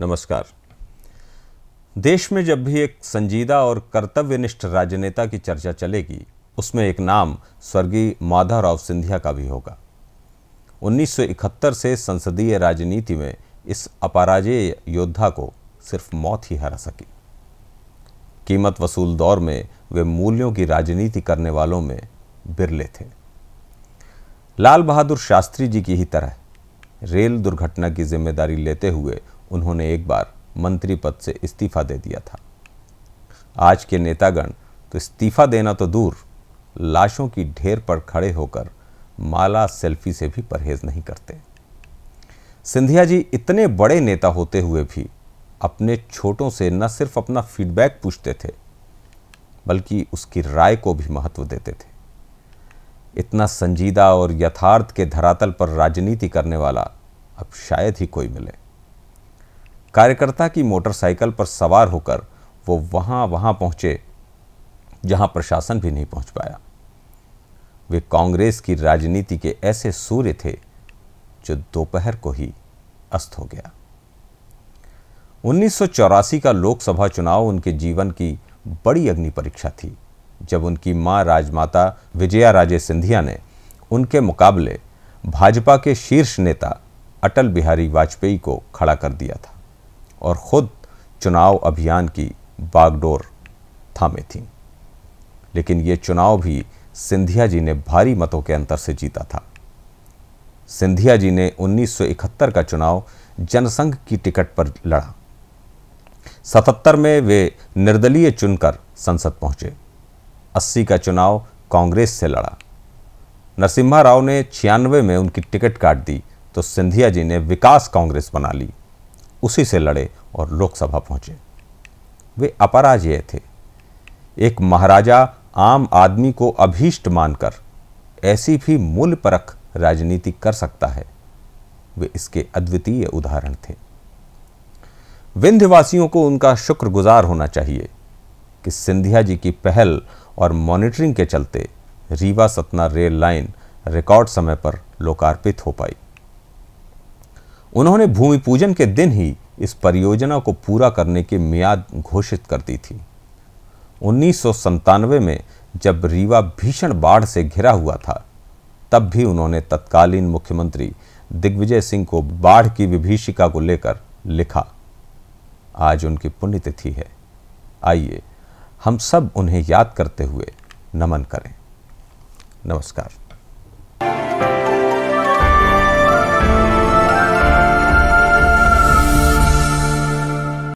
नमस्कार देश में जब भी एक संजीदा और कर्तव्यनिष्ठ राजनेता की चर्चा चलेगी उसमें एक नाम स्वर्गीय माधवराव सिंधिया का भी होगा 1971 से संसदीय राजनीति में इस अपराजेय योद्धा को सिर्फ मौत ही हरा सकी कीमत वसूल दौर में वे मूल्यों की राजनीति करने वालों में बिरले थे लाल बहादुर शास्त्री जी की ही तरह रेल दुर्घटना की जिम्मेदारी लेते हुए उन्होंने एक बार मंत्री पद से इस्तीफा दे दिया था आज के नेतागण तो इस्तीफा देना तो दूर लाशों की ढेर पर खड़े होकर माला सेल्फी से भी परहेज नहीं करते सिंधिया जी इतने बड़े नेता होते हुए भी अपने छोटों से न सिर्फ अपना फीडबैक पूछते थे बल्कि उसकी राय को भी महत्व देते थे इतना संजीदा और यथार्थ के धरातल पर राजनीति करने वाला अब शायद ही कोई मिले कार्यकर्ता की मोटरसाइकिल पर सवार होकर वो वहां वहां पहुंचे जहां प्रशासन भी नहीं पहुंच पाया वे कांग्रेस की राजनीति के ऐसे सूर्य थे जो दोपहर को ही अस्त हो गया उन्नीस का लोकसभा चुनाव उनके जीवन की बड़ी अग्नि परीक्षा थी जब उनकी मां राजमाता विजया राजे सिंधिया ने उनके मुकाबले भाजपा के शीर्ष नेता अटल बिहारी वाजपेयी को खड़ा कर दिया था और ख़ुद चुनाव अभियान की बागडोर थामे थी लेकिन ये चुनाव भी सिंधिया जी ने भारी मतों के अंतर से जीता था सिंधिया जी ने 1971 का चुनाव जनसंघ की टिकट पर लड़ा सतहत्तर में वे निर्दलीय चुनकर संसद पहुंचे 80 का चुनाव कांग्रेस से लड़ा नरसिम्हा राव ने छियानवे में उनकी टिकट काट दी तो सिंधिया जी ने विकास कांग्रेस बना ली उसी से लड़े और लोकसभा पहुंचे वे अपराजय थे एक महाराजा आम आदमी को अभीष्ट मानकर ऐसी भी मूल परख राजनीति कर सकता है वे इसके अद्वितीय उदाहरण थे विंध्यवासियों को उनका शुक्रगुजार होना चाहिए कि सिंधिया जी की पहल और मॉनिटरिंग के चलते Rewa Satna rail line record समय पर लोकार्पित हो पाई उन्होंने भूमि पूजन के दिन ही इस परियोजना को पूरा करने की मियाद घोषित कर दी थी उन्नीस में जब रीवा भीषण बाढ़ से घिरा हुआ था तब भी उन्होंने तत्कालीन मुख्यमंत्री दिग्विजय सिंह को बाढ़ की विभीषिका को लेकर लिखा आज उनकी पुण्यतिथि है आइए हम सब उन्हें याद करते हुए नमन करें नमस्कार